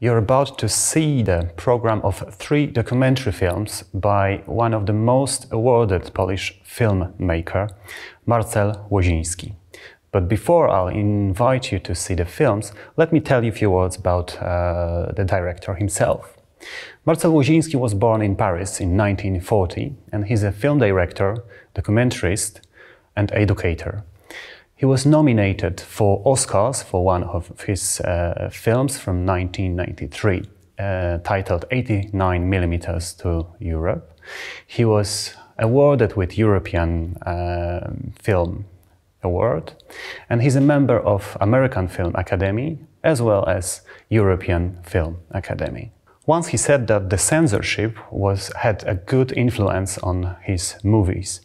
You're about to see the program of three documentary films by one of the most awarded Polish filmmaker, Marcel Łoziński. But before I'll invite you to see the films, let me tell you a few words about uh, the director himself. Marcel Łoziński was born in Paris in 1940, and he's a film director, documentarist, and educator. He was nominated for Oscars for one of his uh, films from 1993, uh, titled 89 millimeters to Europe. He was awarded with European uh, Film Award, and he's a member of American Film Academy as well as European Film Academy. Once he said that the censorship was, had a good influence on his movies.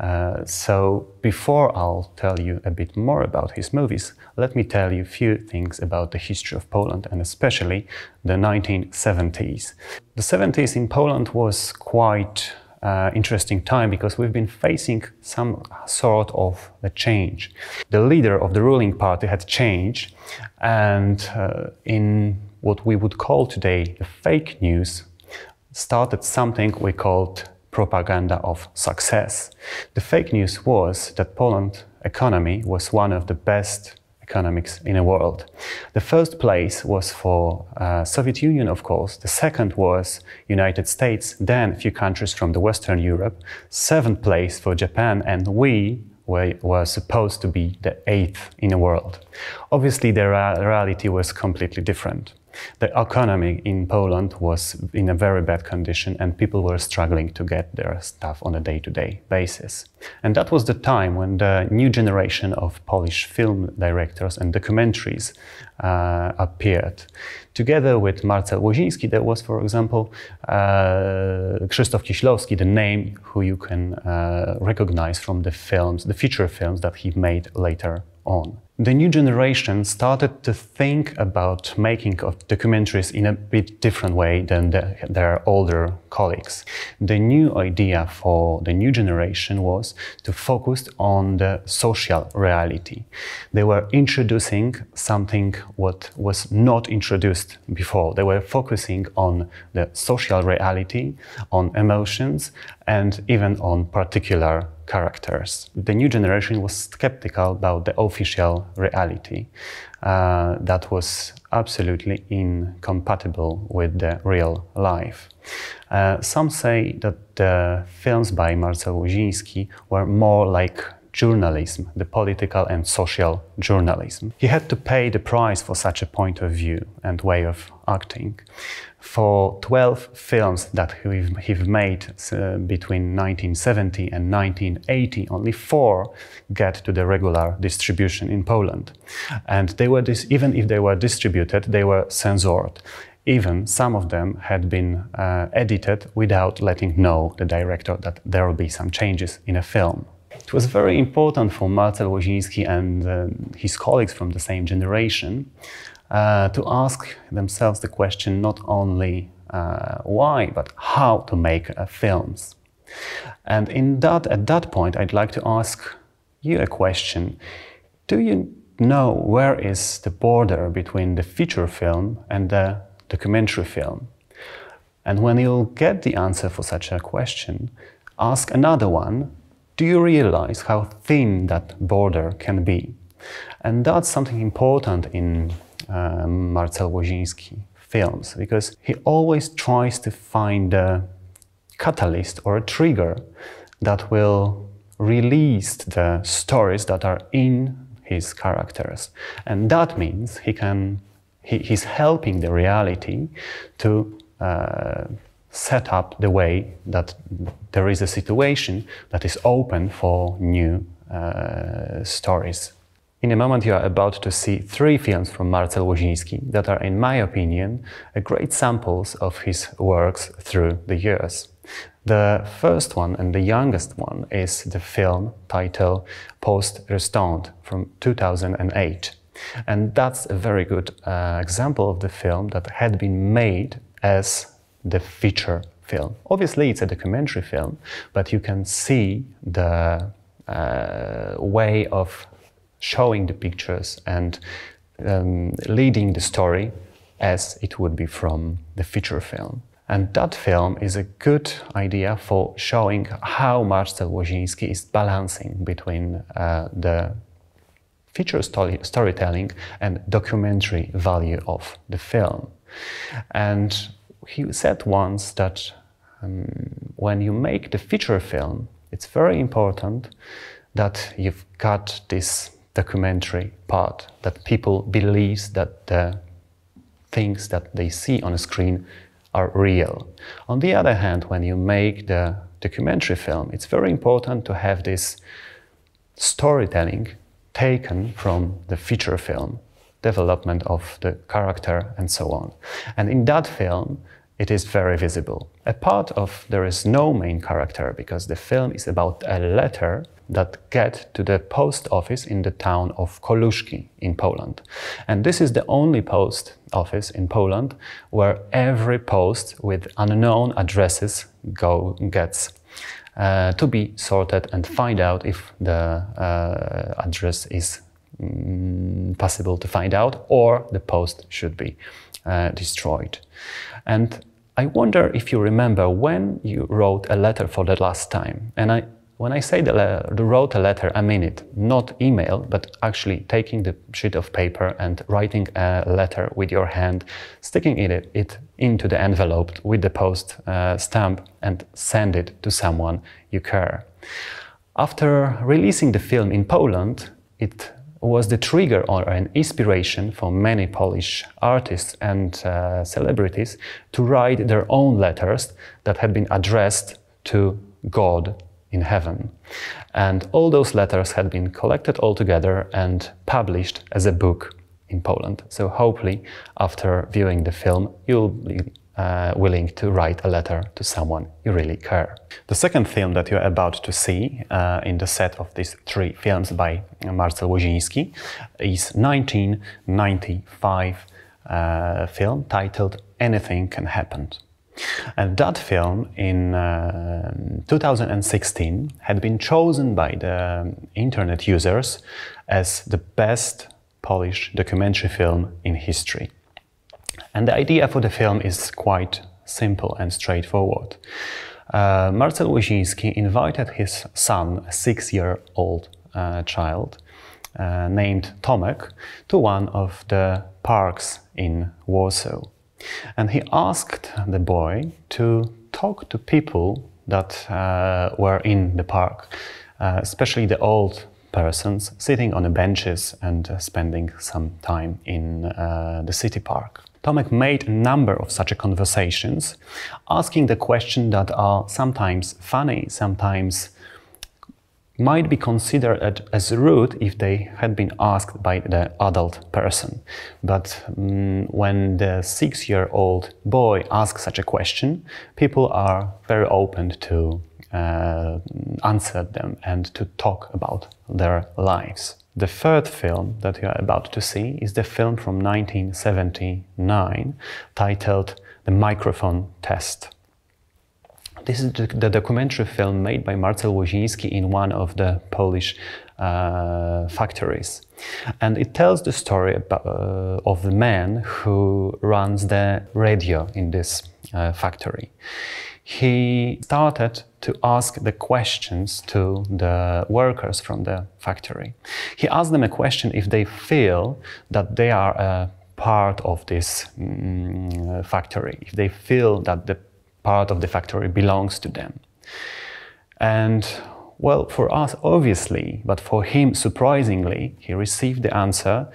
Uh, so before I'll tell you a bit more about his movies, let me tell you a few things about the history of Poland and especially the 1970s. The 70s in Poland was quite uh, interesting time because we've been facing some sort of a change. The leader of the ruling party had changed and uh, in what we would call today the fake news started something we called propaganda of success. The fake news was that Poland economy was one of the best economics in the world. The first place was for uh, Soviet Union, of course. The second was United States, then a few countries from the Western Europe. Seventh place for Japan, and we were, were supposed to be the eighth in the world. Obviously, the reality was completely different the economy in Poland was in a very bad condition and people were struggling to get their stuff on a day to day basis. And that was the time when the new generation of Polish film directors and documentaries uh, appeared. Together with Marcel Łoziński, there was, for example, uh, Krzysztof Kieślowski, the name who you can uh, recognize from the films, the feature films that he made later on the new generation started to think about making of documentaries in a bit different way than the, their older colleagues. The new idea for the new generation was to focus on the social reality. They were introducing something what was not introduced before. They were focusing on the social reality, on emotions, and even on particular characters. The new generation was skeptical about the official reality uh, that was absolutely incompatible with the real life. Uh, some say that the films by Marcel Łuziński were more like journalism, the political and social journalism. He had to pay the price for such a point of view and way of acting. For 12 films that he've, made uh, between 1970 and 1980, only four get to the regular distribution in Poland. And they were even if they were distributed, they were censored. Even some of them had been uh, edited without letting know the director that there will be some changes in a film. It was very important for Marcel Łaziński and uh, his colleagues from the same generation uh, to ask themselves the question not only uh, why, but how to make uh, films. And in that, at that point, I'd like to ask you a question. Do you know where is the border between the feature film and the documentary film? And when you'll get the answer for such a question, ask another one do you realize how thin that border can be? And that's something important in um, Marcel Wozinski films because he always tries to find a catalyst or a trigger that will release the stories that are in his characters. And that means he can, he, he's helping the reality to uh, set up the way that there is a situation that is open for new uh, stories. In a moment, you are about to see three films from Marcel Wojcicki that are, in my opinion, great samples of his works through the years. The first one and the youngest one is the film titled Post Restant from 2008. And that's a very good uh, example of the film that had been made as the feature film. Obviously, it's a documentary film, but you can see the uh, way of showing the pictures and um, leading the story as it would be from the feature film. And that film is a good idea for showing how Marcel Wozinski is balancing between uh, the feature story storytelling and documentary value of the film. And he said once that um, when you make the feature film, it's very important that you've got this documentary part that people believes that the things that they see on the screen are real. On the other hand, when you make the documentary film, it's very important to have this storytelling taken from the feature film development of the character, and so on. And in that film, it is very visible. A part of there is no main character because the film is about a letter that get to the post office in the town of Koluszki in Poland. And this is the only post office in Poland where every post with unknown addresses go gets uh, to be sorted and find out if the uh, address is Mm, possible to find out, or the post should be uh, destroyed. And I wonder if you remember when you wrote a letter for the last time. And I, when I say the, the wrote a letter, I mean it, not email, but actually taking the sheet of paper and writing a letter with your hand, sticking it, it into the envelope with the post uh, stamp and send it to someone you care. After releasing the film in Poland, it was the trigger or an inspiration for many Polish artists and uh, celebrities to write their own letters that had been addressed to God in heaven. And all those letters had been collected all together and published as a book in Poland. So hopefully, after viewing the film, you'll be uh, willing to write a letter to someone you really care. The second film that you're about to see uh, in the set of these three films by Marcel Wozinski is 1995 uh, film titled Anything Can Happen. And that film in uh, 2016 had been chosen by the um, internet users as the best Polish documentary film in history. And the idea for the film is quite simple and straightforward. Uh, Marcel Wyszynski invited his son, a six-year-old uh, child uh, named Tomek, to one of the parks in Warsaw. And he asked the boy to talk to people that uh, were in the park, uh, especially the old persons sitting on the benches and uh, spending some time in the city park. Tomek made a number of such conversations, asking the questions that are sometimes funny, sometimes might be considered as rude if they had been asked by the adult person. But um, when the six year old boy asks such a question, people are very open to uh, answer them and to talk about their lives. The third film that you are about to see is the film from 1979 titled The Microphone Test. This is the documentary film made by Marcel Woziński in one of the Polish uh, factories. And it tells the story about, uh, of the man who runs the radio in this uh, factory he started to ask the questions to the workers from the factory. He asked them a question if they feel that they are a part of this mm, factory, if they feel that the part of the factory belongs to them. And well, for us, obviously, but for him, surprisingly, he received the answer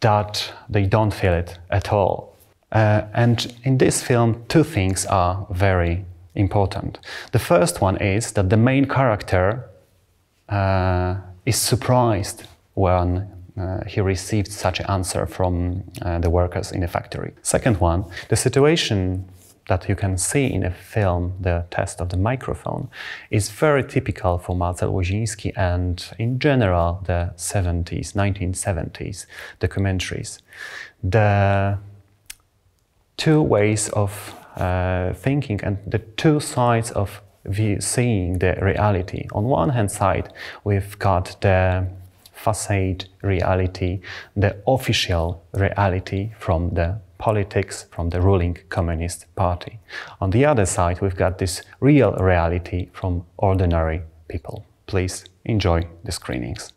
that they don't feel it at all. Uh, and in this film, two things are very important. The first one is that the main character uh, is surprised when uh, he received such an answer from uh, the workers in the factory. Second one, the situation that you can see in a film, the test of the microphone, is very typical for Marcel Łoziński and in general the 70s, 1970s documentaries. The two ways of uh, thinking and the two sides of seeing the reality. On one hand side, we've got the facade reality, the official reality from the politics, from the ruling Communist Party. On the other side, we've got this real reality from ordinary people. Please enjoy the screenings.